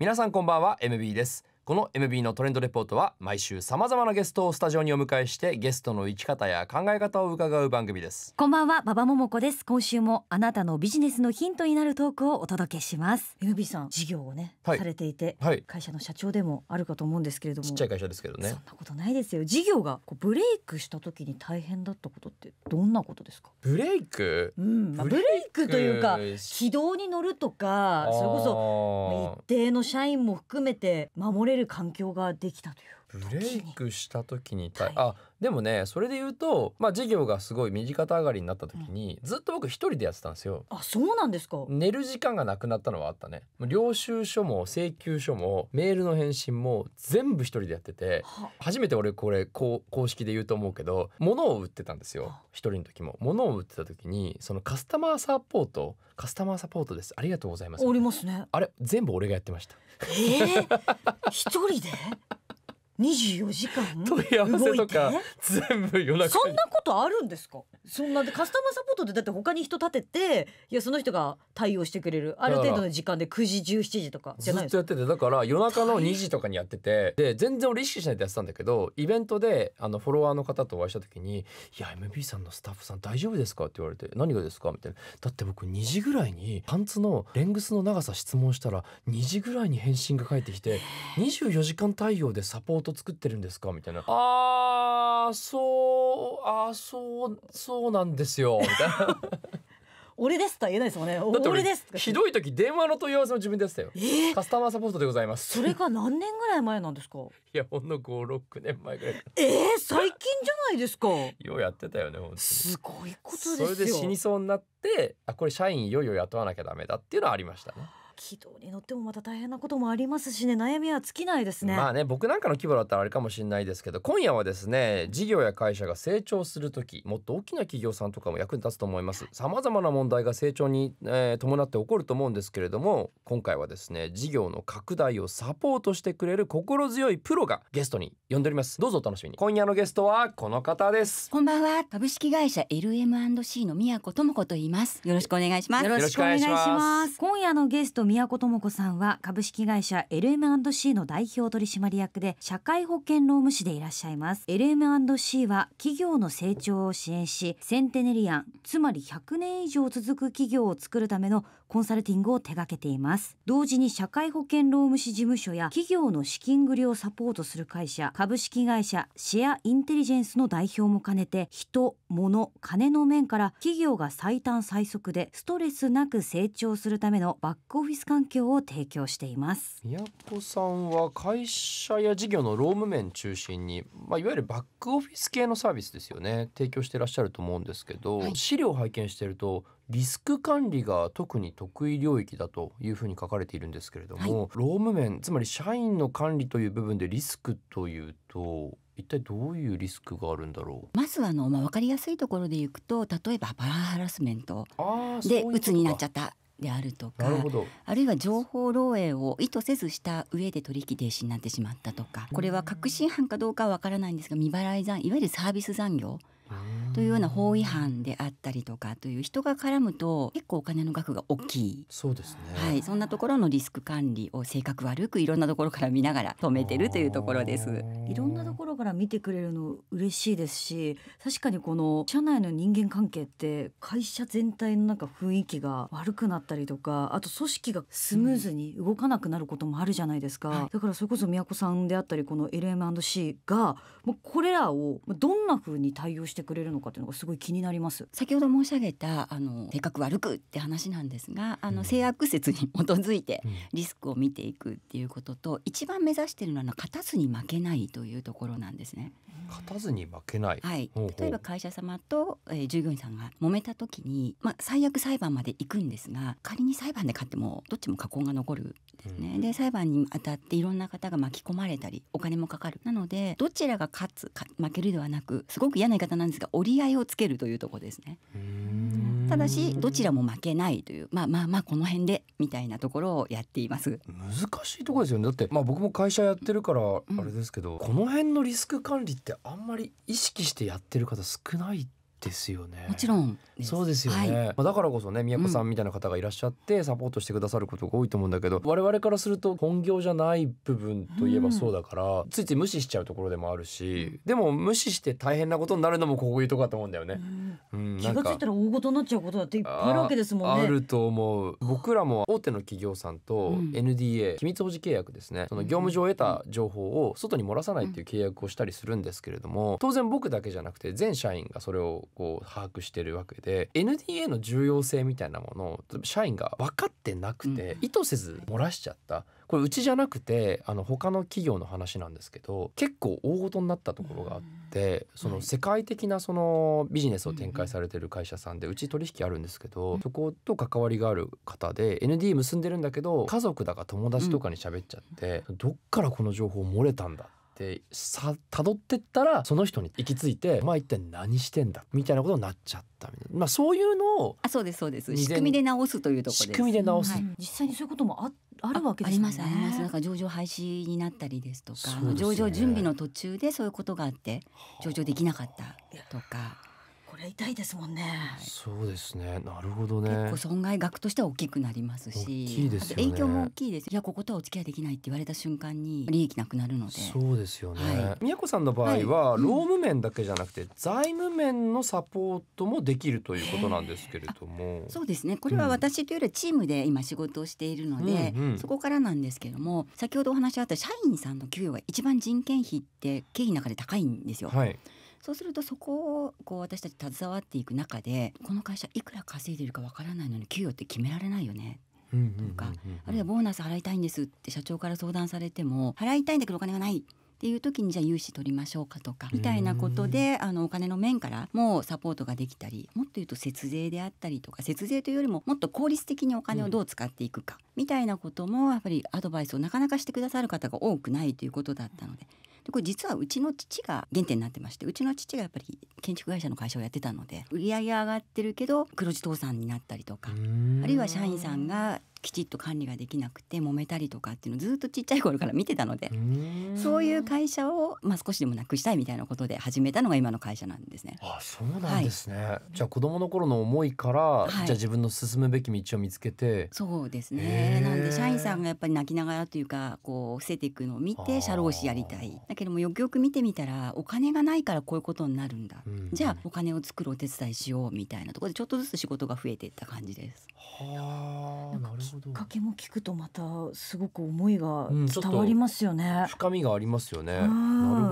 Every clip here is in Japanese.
皆さんこんばんは MB ですこの MB のトレンドレポートは毎週さまざまなゲストをスタジオにお迎えしてゲストの生き方や考え方を伺う番組ですこんばんは馬場桃子です今週もあなたのビジネスのヒントになるトークをお届けします MB さん事業をね、はい、されていて、はい、会社の社長でもあるかと思うんですけれどもちっちゃい会社ですけどねそんなことないですよ事業がこうブレイクした時に大変だったことってどんなことですかブレイク、うんまあ、ブレイクというか軌道に乗るとかそれこそ一定の社員も含めて守れるる環境ができたというブレイクした時にはい、あでもねそれで言うと、まあ、授業がすごい右肩上がりになった時に、うん、ずっと僕一人でやってたんですよ。あそうなんですか寝る時間がなくなったのはあったね。領収書も請求書もメールの返信も全部一人でやってて初めて俺これこう公式で言うと思うけど物を売ってたんですよ一人の時も。物を売ってた時にそのカスタマーサポートカスタマーサポートですありがとうございます。おりますね。あれ全部俺がやってました。えー、一人で十四時間問い合わせとか全部夜中そんなことあるんですかそんなでカスタマーサポートでだって他に人立てていやその人が対応してくれるある程度の時間で9時17時とかじゃないずっとやっててだから夜中の2時とかにやっててで全然俺意識しないでやってたんだけどイベントであのフォロワーの方とお会いした時に「いや MB さんのスタッフさん大丈夫ですか?」って言われて「何がですか?」みたいな「だって僕2時ぐらいにパンツのレングスの長さ質問したら2時ぐらいに返信が返ってきて24時間対応でサポート作ってるんですかみたいなああそうあそうそうなんですよみたいな俺ですとは言えないですもんね。俺ですひどい時電話の問い合わせの自分でしたよ、えー。カスタマーサポートでございます。それが何年ぐらい前なんですか。いやほんの五六年前ぐらい。ええー、最近じゃないですか。ようやってたよね本当に。すごいことですよ。それで死にそうになって、あこれ社員いよいよ雇わなきゃダメだっていうのはありましたね。軌道に乗ってもまた大変なこともありますしね悩みは尽きないですねまあね僕なんかの規模だったらあれかもしれないですけど今夜はですね事業や会社が成長する時もっと大きな企業さんとかも役に立つと思いますさまざまな問題が成長に、えー、伴って起こると思うんですけれども今回はですね事業の拡大をサポートしてくれる心強いプロがゲストに呼んでおりますどうぞお楽しみに今夜のゲストはこの方ですこんばんは株式会社 LM&C の宮子智子と言いますよろしくお願いしますよろしくお願いします今夜のゲスト宮古智子さんは株式会社 LM&C の代表取締役で社会保険労務士でいらっしゃいます LM&C は企業の成長を支援しセンテネリアンつまり100年以上続く企業を作るためのコンサルティングを手掛けています同時に社会保険労務士事務所や企業の資金繰りをサポートする会社株式会社シェアインテリジェンスの代表も兼ねて人物金の面から企業が最短最速でストレスなく成長するためのバックオフィス環境を提供しています宮古さんは会社や事業の労務面中心に、まあ、いわゆるバックオフィス系のサービスですよね提供してらっしゃると思うんですけど、はい、資料を拝見してるとリスク管理が特に得意領域だというふうに書かれているんですけれども、はい、労務面つまり社員の管理という部分でリスクというと一体どういうリスクがあるんだろうまずあの、まあ、分かりやすいところでいくと例えばパワーハラスメントでうつになっちゃったであるとかあるいは情報漏洩を意図せずした上で取引停止になってしまったとかこれは確信犯かどうかは分からないんですが未払い残いわゆるサービス残業というような法違反であったりとかという人が絡むと結構お金の額が大きいそうですね、はい、そんなところのリスク管理を性格悪くいろんなところから見ながら止めてるというところですいろんなところから見てくれるの嬉しいですし確かにこの社内の人間関係って会社全体のなんか雰囲気が悪くなったりとかあと組織がスムーズに動かなくなることもあるじゃないですか、うんはい、だからそれこそ宮子さんであったりこの LM&C がもうこれらをどんなふうに対応してしてくれるのかっていうのがすごい気になります先ほど申し上げたあの性格悪くって話なんですがあの性悪説に基づいてリスクを見ていくっていうことと、うん、一番目指してるのは勝たずに負けないというところなんですね。勝たずに負けない、はい、例えば会社様と、えー、従業員さんが揉めた時に、まあ、最悪裁判まで行くんですが仮に裁判で勝ってもどっちも禍根が残るですね、うん、で裁判に当たっていろんな方が巻き込まれたりお金もかかるなのでどちらが勝つか負けるではなくすごく嫌な言い方なんですが折り合いをつけるというところですね。ただしどちらも負けないというまあまあまあこの辺でみたいなところをやっています難しいところですよねだってまあ僕も会社やってるからあれですけど、うん、この辺のリスク管理ってあんまり意識してやってる方少ないですよねもちろんそうですよね、はい、まあ、だからこそね宮子さんみたいな方がいらっしゃってサポートしてくださることが多いと思うんだけど、うん、我々からすると本業じゃない部分といえばそうだから、うん、ついつい無視しちゃうところでもあるしでも無視して大変なことになるのもこういうとこだと思うんだよね、うん、気がついたら大事になっちゃうことだっていっぱいあるわけですもんねあると思う僕らも大手の企業さんと NDA、機密保持契約ですねその業務上得た情報を外に漏らさないっていう契約をしたりするんですけれども当然僕だけじゃなくて全社員がそれをこう把握してるわけで NDA の重要性みたいなものを社員が分かってなくて、意図せず漏らしちゃった。これうちじゃなくてあの他の企業の話なんですけど結構大ごとになったところがあってその世界的なそのビジネスを展開されてる会社さんでうち取引あるんですけどそこと関わりがある方で ND 結んでるんだけど家族だか友達とかに喋っちゃってどっからこの情報漏れたんだってさ辿ってったらその人に行き着いて「まあ一体何してんだ」みたいなことになっちゃったみたいな、まあ、そういうのをあそうですそうです仕組みで直すというところ仕組みで直す、うんはい、実際にそういうこともああるわけですねありますありますなんか上場廃止になったりですとか、ね、上場準備の途中でそういうことがあって上場できなかったとか。れ痛いですもんね。そうですね。なるほどね。結構損害額としては大きくなりますし、すね、影響も大きいです。いやこことはお付き合いできないって言われた瞬間に利益なくなるので。そうですよね。はい、宮子さんの場合は、はい、労務面だけじゃなくて、うん、財務面のサポートもできるということなんですけれども。そうですね。これは私というよりはチームで今仕事をしているので、うんうんうん、そこからなんですけども、先ほどお話あった社員さんの給与が一番人件費って経費の中で高いんですよ。はい。そうするとそこをこう私たち携わっていく中でこの会社いくら稼いでるかわからないのに給与って決められないよねとかあるいはボーナス払いたいんですって社長から相談されても払いたいんだけどお金がないっていう時にじゃあ融資取りましょうかとかみたいなことであのお金の面からもサポートができたりもっと言うと節税であったりとか節税というよりももっと効率的にお金をどう使っていくかみたいなこともやっぱりアドバイスをなかなかしてくださる方が多くないということだったので。うんこれ実はうちの父が原点になってましてうちの父がやっぱり建築会社の会社をやってたので売り上げ上がってるけど黒字倒産になったりとかあるいは社員さんがきちっと管理ができなくて揉めたりとかっていうのをずっとちっちゃい頃から見てたのでそういう会社を、まあ、少しでもなくしたいみたいなことで始めたのが今の会社なんですね。あそうなんですね、はい、じゃあ子供の頃の思いから、はい、じゃあ自分の進むべき道を見つけてそうですねなんで社員さんがやっぱり泣きながらというかこう伏せていくのを見て社労士やりたいだけどもよくよく見てみたらお金がないからこういうことになるんだ、うん、じゃあお金を作るお手伝いしようみたいなところでちょっとずつ仕事が増えていった感じです。はあきっかけも聞くとまたすごく思いが伝わりますよね、うん、深みがありますよねなる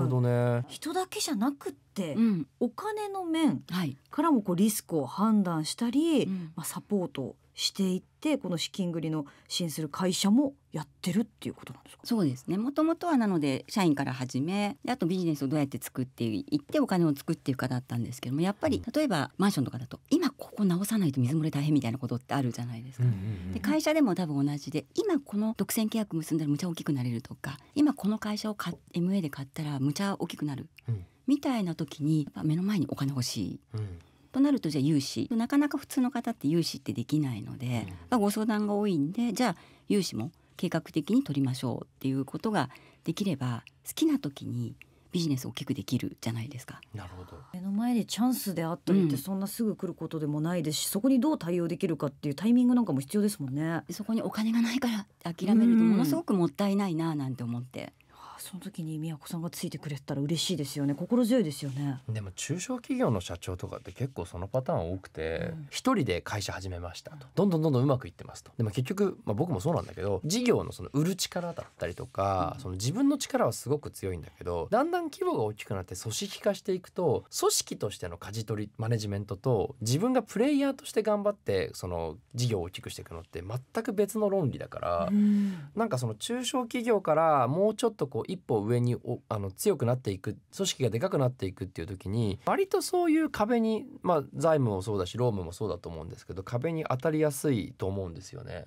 ほどね人だけじゃなくて、うん、お金の面からもこうリスクを判断したり、まあ、サポートしていってこの資金繰りの支援する会社もやってるっていうことなんですかそうですねもともとはなので社員から始めあとビジネスをどうやって作っていってお金を作っていくかだったんですけどもやっぱり例えばマンションとかだと今ここ直さないと水漏れ大変みたいなことってあるじゃないですか、で会社でも多分同じで今この独占契約結んだらむちゃ大きくなれるとか今この会社を MA で買ったらむちゃ大きくなる、うんみたいな時に目の前にお金欲しい、うん、となるとじゃあ融資なかなか普通の方って融資ってできないので、うん、ご相談が多いんでじゃあ融資も計画的に取りましょうっていうことができれば好きな時にビジネスを大きくできるじゃないですか。なるほど。目の前でチャンスであったりって、そんなすぐ来ることでもないですし、うん、そこにどう対応できるかっていうタイミングなんかも必要ですもんね。そこにお金がないから諦めるとものすごくもったいないななんて思って。うんその時に宮子さんがついてくれたら嬉しいですよね心強いですよねでも中小企業の社長とかって結構そのパターン多くて一、うん、人で会社始めましたとどんどんどんどんうまくいってますとでも結局、まあ、僕もそうなんだけど事業のその売る力だったりとか、うん、その自分の力はすごく強いんだけどだんだん規模が大きくなって組織化していくと組織としての舵取りマネジメントと自分がプレイヤーとして頑張ってその事業を大きくしていくのって全く別の論理だから、うん、なんかその中小企業からもうちょっとこう一歩上にあの強くなっていく組織がでかくなっていくっていう時に割とそういう壁に、まあ、財務もそうだし労務もそうだと思うんですけど壁に当たりやすいと思うんですよね。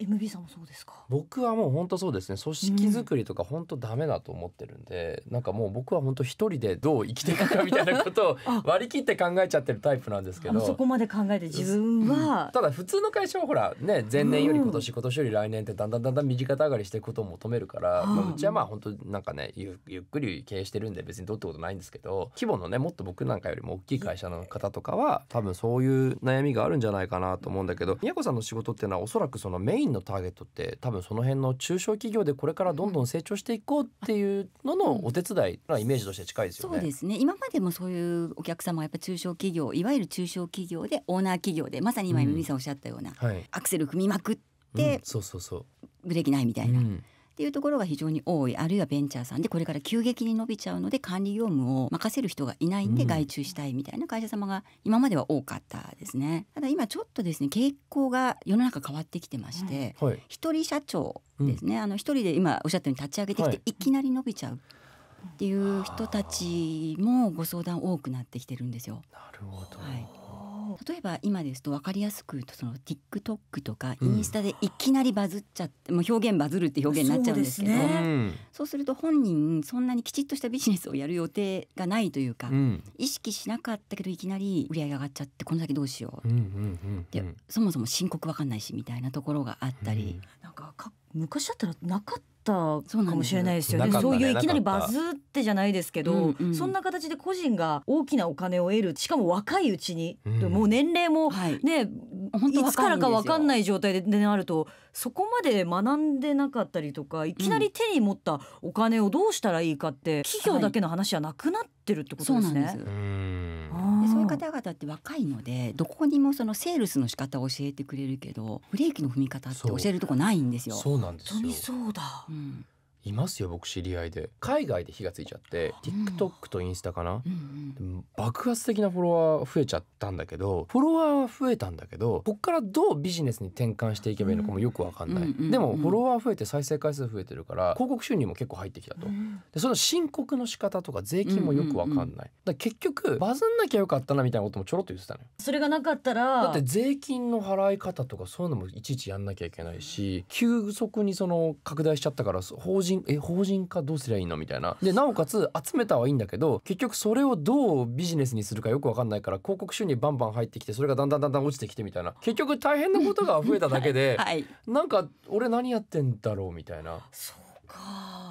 MB さんもそうですか僕はもう本当そうですね組織作りとか本当ダメだと思ってるんで、うん、なんかもう僕は本当一人でどう生きていくかみたいなことを 割り切って考えちゃってるタイプなんですけどそこまで考えて自分は、うん、ただ普通の会社はほらね前年より今年、今年より来年ってだんだんだんだん右肩上がりしていくことを求めるから、まあ、うちはまあ本当となんかねゆっくり経営してるんで別にどうってことないんですけど規模のねもっと僕なんかよりも大きい会社の方とかは多分そういう悩みがあるんじゃないかなと思うんだけど宮子さんの仕事っていうのはおそらくそのメインのターゲットって多分その辺の中小企業でこれからどんどん成長していこうっていうののお手伝いのイメージとして近いですよね。そうですね今までもそういうお客様はやっぱ中小企業いわゆる中小企業でオーナー企業でまさに今由美さんおっしゃったような、うんはい、アクセル踏みまくって、うん、そうそうそうブレーキないみたいな。うんっていうところが非常に多いあるいはベンチャーさんでこれから急激に伸びちゃうので管理業務を任せる人がいないんで外注したいみたいな会社様が今までは多かったですね。ただ今ちょっとですね傾向が世の中変わってきてまして、はい、一人社長ですね、うん、あの一人で今おっしゃったように立ち上げてきて、い、きなり伸びちゃう。っていう人たちもご相談多くなってきてるんですよ。なるほど、はい例えば今ですと分かりやすく言うとその TikTok とかインスタでいきなりバズっちゃって、もう表現バズるって表現になっちゃうんですけどそうすると本人そんなにきちっとしたビジネスをやる予定がないというか、意識しなかったけどいきなり売り上げ上がっちゃってこの先どうしよう,、でそもそも申告わかんないしみたいなところがあったり。なんか昔だったらなかったったかもしれないですよねそういういきなりバズってじゃないですけど、うんうん、そんな形で個人が大きなお金を得るしかも若いうちに、うん、もう年齢もね、はいいつからか分かんない状態であるとそこまで学んでなかったりとかいきなり手に持ったお金をどうしたらいいかって、企業だけの話じゃなくなってるってことですね。はい方々って若いので、どこにもそのセールスの仕方を教えてくれるけどブレーキの踏み方って教えるとこないんですよ。そうなんですよ。そうだ。うんいますよ僕知り合いで海外で火がついちゃって TikTok とインスタかな、うんうん、爆発的なフォロワー増えちゃったんだけどフォロワーは増えたんだけどこっからどうビジネスに転換していけばいいのかもよくわかんない、うんうんうん、でもフォロワー増えて再生回数増えてるから広告収入も結構入ってきたとでその申告の仕方とか税金もよくわかんない、うんうんうん、結局バズんなきゃよかったなみたいなこともちょろっと言ってたのよそれがなかったらだって税金の払い方とかそういうのもいちいちやんなきゃいけないし急速にその拡大しちゃったから法人人え法人化どうすりゃいいのみたいなでなおかつ集めたはいいんだけど結局それをどうビジネスにするかよく分かんないから広告収入バンバン入ってきてそれがだんだんだんだん落ちてきてみたいな結局大変なことが増えただけで、はい、なんか俺何やってんだろうみたいな。そう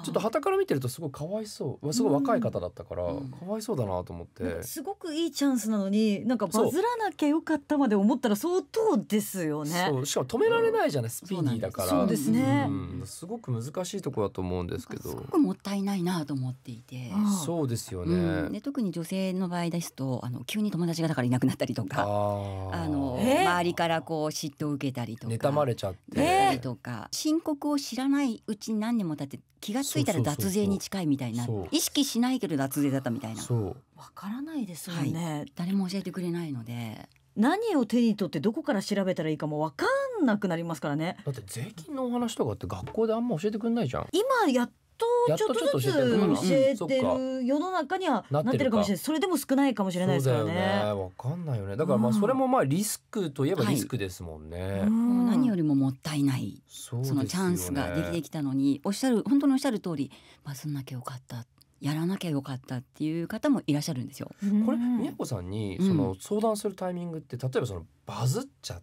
ちょっとたから見てるとすごいかわいそうすごい若い方だったから、うん、かわいそうだなと思ってすごくいいチャンスなのになんかバズらなきゃよかったまで思ったら相当ですよねしかも止められないじゃない、スピーディーだからそうですね、うん、すごく難しいとこだと思うんですけどすごくもったいないなと思っていてそうですよね、で特に女性の場合ですとあの急に友達がだからいなくなったりとかあの周りからこう嫉妬を受けたりとか妬まれちゃって、えーりとか、申告を知らないうちに何年もたって気が付いたら脱税に近いみたいな意識しないけど脱税だったみたいなわからないですよね、はい、誰も教えてくれないので何を手に取ってどこから調べたらいいかもわかんなくなりますからねだって税金のお話とかって学校であんま教えてくれないじゃん今やとちょっとずつ教えてる世の中にはなってるかもしれないそれでも少ないかもしれないですからね。わかんないよねだからまあそれもまあリスクといえばリスクですもんね。何よりももったいないそのチャンスができてきたのにおっしゃる本当におっしゃる通りまあそんなきゃよかったやらなきゃよかったっていう方もいらっしゃるんですよ。これ宮子さんにその相談するタイミングって例えばそのバズっちゃ、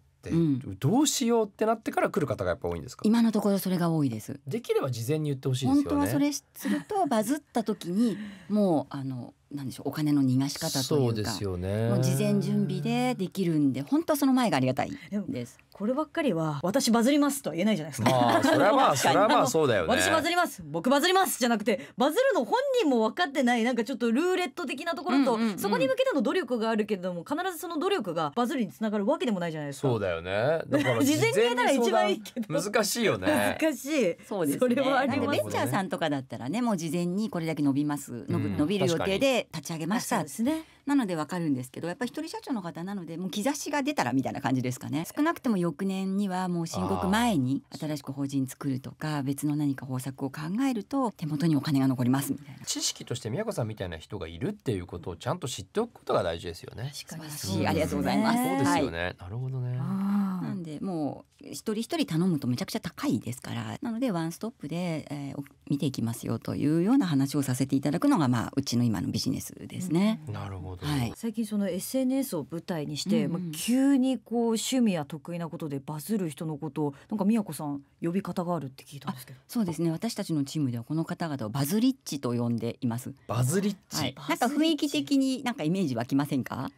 どうしようってなってから来る方がやっぱ多いんですか今のところそれが多いですできれば事前に言ってほしい、ね、本当はそれするとバズった時にもうあのなんでしょうお金の逃がし方というかそうですよ、ね、もう事前準備でできるんで本当はその前がありがたいですこればっかりは私バズりますとは言えないじゃないですか。まあ、それはまあそれはまあそうだよね。私バズります僕バズりますじゃなくてバズるの本人も分かってないなんかちょっとルーレット的なところと、うんうんうん、そこに向けての努力があるけれども必ずその努力がバズるにつながるわけでもないじゃないですか。そうだよね。だから事前にやったら一番いいけど難しいよね。難しい。そうです、ね、それはあります。ベンチャーさんとかだったらねもう事前にこれだけ伸びます、うん、伸びる予定で立ち上げました。そうですね。なのでわかるんですけどやっぱり一人社長の方なのでもう兆しが出たらみたいな感じですかね少なくても翌年にはもう申告前に新しく法人作るとか別の何か方策を考えると手元にお金が残りますみたいな知識として宮子さんみたいな人がいるっていうことをちゃんと知っておくことが大事ですよね素晴らしいありがとうございますそうですよね、はい、なるほどねなんでもう一人一人頼むとめちゃくちゃ高いですからなのでワンストップで、えー、見ていきますよというような話をさせていただくのがまあうちの今のビジネスですね、うん、なるほどはい、最近その SNS を舞台にして、うんうん、まあ、急にこう趣味や得意なことでバズる人のことをなんか宮子さん呼び方があるって聞いたんですけどそうですね私たちのチームではこの方々をバズリッチと呼んでいますバズリッチ、はい、なんか雰囲気的になんかイメージ湧きませんか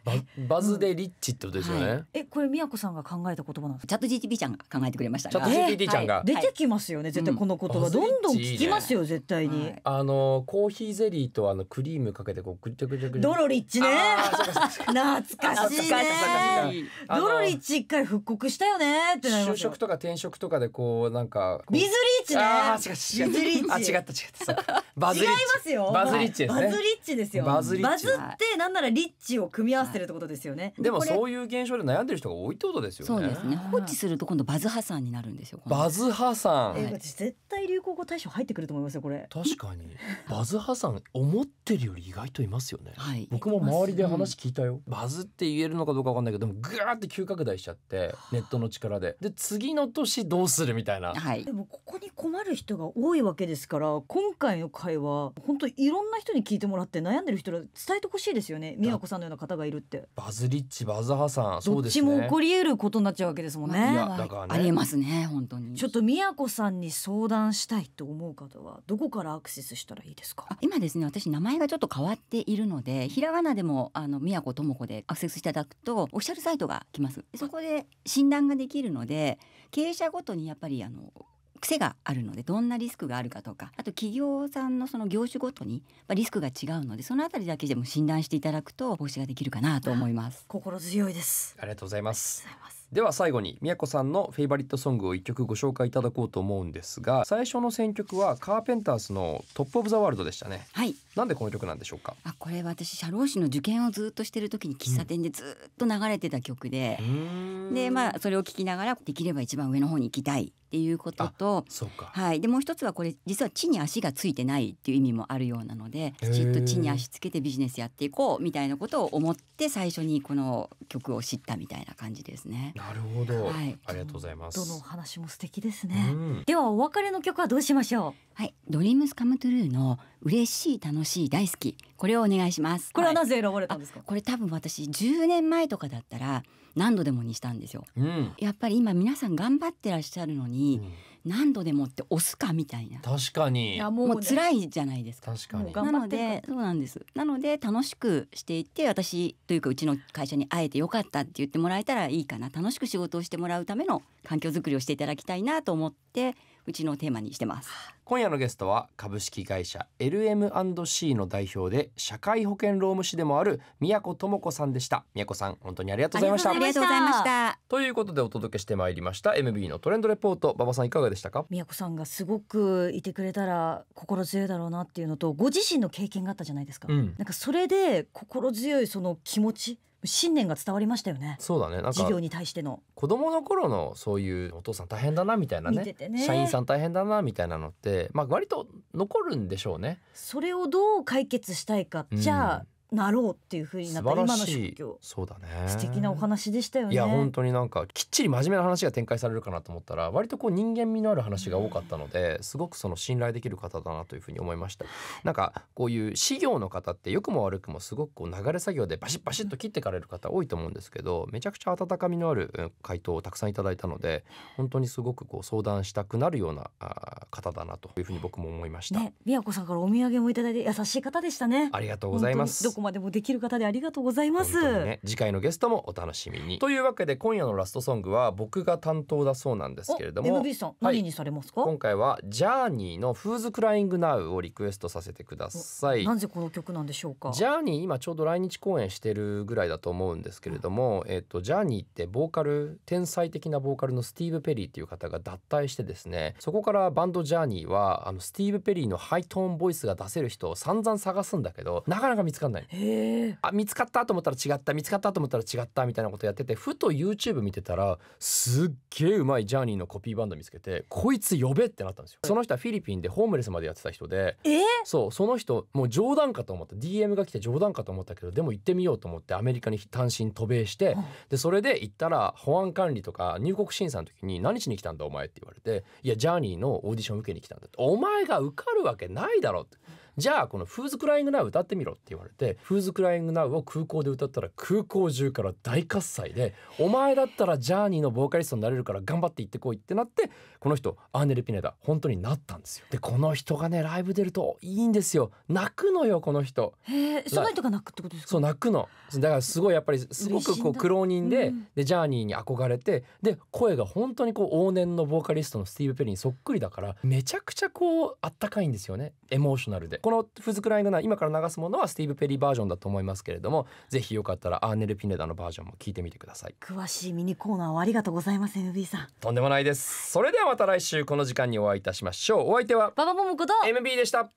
バズでリッチってことですよね、はい、えこれ宮子さんが考えた言葉なんですかチャット GTP ちゃんが考えてくれました、チャット GTP ちゃんが、出てきますよね絶対この言葉、うん、どんどん聞きますよ絶対に、ね、あのコーヒーゼリーとあのクリームかけてこうぐちゃぐちゃぐちゃドロリッチね懐かしいねドロリッチ一回復刻したよねって就職とか転職とかでこうなんかビズリーチねあ違った違った違ったバズリッチますよバズリッチですねバズリッチですよババズってなんならリッチを組み合わせてるってことですよねでもそういう現象で悩んでる人が多いってことですよねそうですね放置すると今度バズ破産になるんですよバズ破産はい私絶対流行語大賞入ってくると思いますよこれ確かにバズ破産思ってるより意外といますよねはい僕も周りで話聞いたよ、バズって言えるのかどうかわかんないけどでもぐーって急拡大しちゃってネットの力でで次の年どうするみたいなはいでもここに困る人が多いわけですから今回の「帰回は本当いろんな人に聞いてもらって悩んでる人ら伝えてほしいですよね美和子さんのような方がいるってバズリッチバズハさんそうです、ね、どっちも起こり得ることになっちゃうわけですもんね、ね、ありえますね本当にちょっと美和子さんに相談したいと思う方はどこからアクセスしたらいいですか今ですね私名前がちょっと変わっているのでひらがなでもあの美和子智子でアクセスいただくとオフィシャルサイトが来ますそこで診断ができるので経営者ごとにやっぱりあの癖があるのでどんなリスクがあるかとかあと企業さんのその業種ごとにリスクが違うのでそのあたりだけでも診断していただくと防止ができるかなと思います心強いですありがとうございますでは最後に宮子さんのフェイバリットソングを一曲ご紹介いただこうと思うんですが最初の選曲はカーペンターズのトップオブザワールドでしたねはいなんでこの曲なんでしょうかあこれ私社労士の受験をずっとしてる時に喫茶店でずっと流れてた曲で、うん、でまあそれを聞きながらできれば一番上の方に行きたいっていうことと、はい、でもう一つはこれ実は地に足がついてないっていう意味もあるようなのできちっと地に足つけてビジネスやっていこうみたいなことを思って最初にこの曲を知ったみたいな感じですね。なるほど、はい、ありがとうございますどの話も素敵ですね、うん、ではお別れの曲はどうしましょうはい、ドリームスカムトゥルーの嬉しい楽しい大好きこれをお願いしますこれはなぜ選ばれたんですか、はい、これ多分私10年前とかだったら何度でもにしたんですよ、うん、やっぱり今皆さん頑張ってらっしゃるのにに何度でもって押すかみたいな確かにもう辛いじゃないですか確かになのでそうなんですなので楽しくしていって私というかうちの会社に会えてよかったって言ってもらえたらいいかな楽しく仕事をしてもらうための環境づくりをしていただきたいなと思ってうちのテーマにしてます今夜のゲストは株式会社 LM&C の代表で社会保険労務士でもある宮子智子さんでした宮子さん本当にありがとうございましたありがとうございましたということでお届けしてまいりました MB のトレンドレポート馬場さんいかがでしたか宮子さんがすごくいてくれたら心強いだろうなっていうのとご自身の経験があったじゃないですか、うん、なんかそれで心強いその気持ち信念が伝わりましたよね。そうだね。なんか事業に対しての子供の頃のそういうお父さん大変だなみたいなね、ててね社員さん大変だなみたいなのって、まあ割と残るんでしょうね。それをどう解決したいか、じゃあなろうっていうふうになった今の職業そうだね素敵なお話でしたよねいや本当になんかきっちり真面目な話が展開されるかなと思ったら割とこう人間味のある話が多かったのですごくその信頼できる方だなというふうに思いましたなんかこういう資料の方って良くも悪くもすごくこう流れ作業でバシッバシッと切ってかれる方多いと思うんですけどめちゃくちゃ温かみのある回答をたくさんいただいたので本当にすごくこう相談したくなるような方だなというふうに僕も思いました、ね、美和子さんからお土産もいただいて優しい方でしたねありがとうございますこまでもできる方でありがとうございます、ね、次回のゲストもお楽しみにというわけで今夜のラストソングは僕が担当だそうなんですけれども MB さん、何にされますか今回はジャーニーのフーズクライングナウをリクエストさせてくださいなぜこの曲なんでしょうかジャーニー今ちょうど来日公演してるぐらいだと思うんですけれども、えっ、とジャーニーってボーカル天才的なボーカルのスティーブ・ペリーっていう方が脱退してですねそこからバンドジャーニーはあのスティーブ・ペリーのハイトーンボイスが出せる人を散々探すんだけどなかなか見つかんないあ見つかったと思ったら違った見つかったと思ったら違ったみたいなことやっててふと YouTube 見てたらすっげえうまいジャーニーのコピーバンド見つけてこいつ呼べってなったんですよその人はフィリピンでホームレスまでやってた人で、えそうその人もう冗談かと思った DM が来て冗談かと思ったけどでも行ってみようと思ってアメリカに単身渡米して、でそれで行ったら保安管理とか入国審査の時に「何しに来たんだお前」って言われて「いやジャーニーのオーディション受けに来たんだ」お前が受かるわけないだろ」って。じゃあこの「フーズクライングナウ歌ってみろ」って言われて「フーズクライングナウを空港で歌ったら空港中から大喝采で「お前だったらジャーニーのボーカリストになれるから頑張って行ってこい」ってなってこの人アーネル・ピネダ本当になったんですよ。でこの人がねライブ出るといいんですよ泣くのよこの人。へえ初代と泣くってことですかそう泣くのだからすごいやっぱりすごくこう苦労人でうん、でジャーニーに憧れてで声が本当にこう往年のボーカリストのスティーブ・ペリーにそっくりだからめちゃくちゃこうあったかいんですよねエモーショナルで。この「フズクラインドナ今から流すものはスティーブ・ペリーバージョンだと思いますけれどもぜひよかったらアーネル・ピネダのバージョンも聞いてみてください詳しいミニコーナーをありがとうございます MB さんとんでもないですそれではまた来週この時間にお会いいたしましょうお相手は馬場桃子と MB でした